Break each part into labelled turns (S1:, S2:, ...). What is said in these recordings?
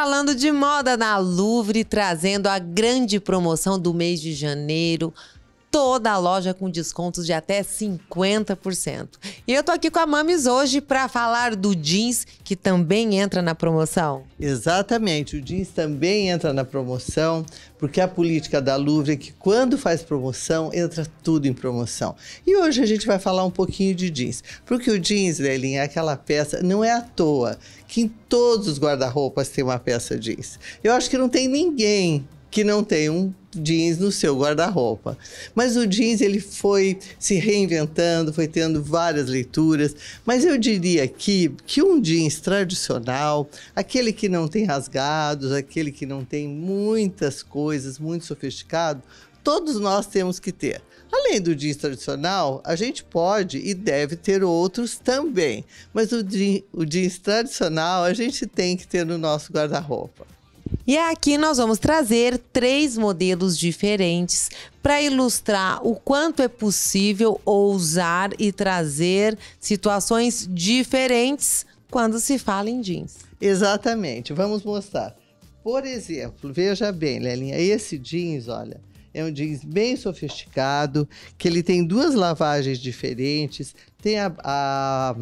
S1: Falando de moda na Louvre, trazendo a grande promoção do mês de janeiro, toda a loja com descontos de até 50%. E eu tô aqui com a Mamis hoje para falar do jeans que também entra na promoção.
S2: Exatamente, o jeans também entra na promoção, porque é a política da Louvre é que quando faz promoção, entra tudo em promoção. E hoje a gente vai falar um pouquinho de jeans, porque o jeans, Lelinha, é aquela peça, não é à toa que em todos os guarda-roupas tem uma peça jeans. Eu acho que não tem ninguém que não tem um jeans no seu guarda-roupa. Mas o jeans ele foi se reinventando, foi tendo várias leituras, mas eu diria aqui que um jeans tradicional, aquele que não tem rasgados, aquele que não tem muitas coisas, muito sofisticado, todos nós temos que ter. Além do jeans tradicional, a gente pode e deve ter outros também, mas o jeans, o jeans tradicional a gente tem que ter no nosso guarda-roupa.
S1: E aqui nós vamos trazer três modelos diferentes para ilustrar o quanto é possível ousar e trazer situações diferentes quando se fala em jeans. Exatamente, vamos
S2: mostrar. Por exemplo, veja bem, Lelinha, esse jeans, olha, é um jeans bem sofisticado, que ele tem duas lavagens diferentes, tem a, a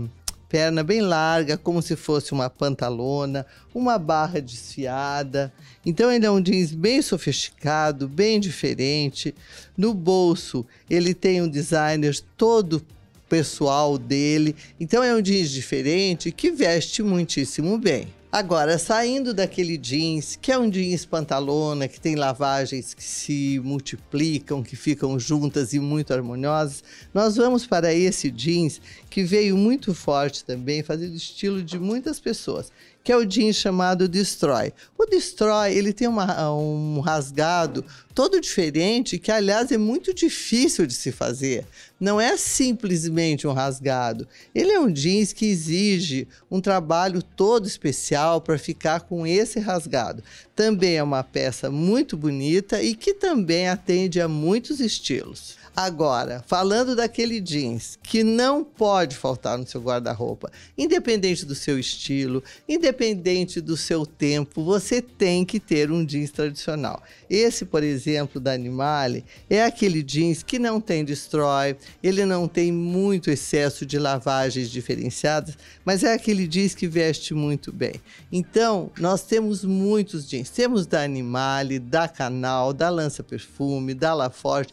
S2: perna bem larga, como se fosse uma pantalona, uma barra desfiada. Então ele é um jeans bem sofisticado, bem diferente. No bolso, ele tem um designer todo pessoal dele. Então é um jeans diferente que veste muitíssimo bem. Agora, saindo daquele jeans, que é um jeans pantalona, que tem lavagens que se multiplicam, que ficam juntas e muito harmoniosas, nós vamos para esse jeans que veio muito forte também, fazendo estilo de muitas pessoas, que é o jeans chamado Destroy. O ele tem uma, um rasgado todo diferente, que aliás é muito difícil de se fazer. Não é simplesmente um rasgado. Ele é um jeans que exige um trabalho todo especial para ficar com esse rasgado. Também é uma peça muito bonita e que também atende a muitos estilos. Agora, falando daquele jeans que não pode faltar no seu guarda-roupa, independente do seu estilo, independente do seu tempo, você você tem que ter um jeans tradicional. Esse, por exemplo, da Animale, é aquele jeans que não tem destroy, ele não tem muito excesso de lavagens diferenciadas, mas é aquele jeans que veste muito bem. Então, nós temos muitos jeans. Temos da Animale, da Canal, da Lança Perfume, da Forte,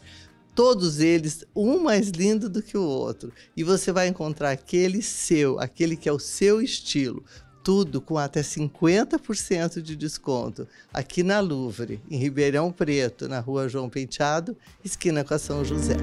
S2: todos eles, um mais lindo do que o outro. E você vai encontrar aquele seu, aquele que é o seu estilo tudo com até 50% de desconto aqui na Louvre, em Ribeirão Preto, na rua João Penteado, esquina com a São José.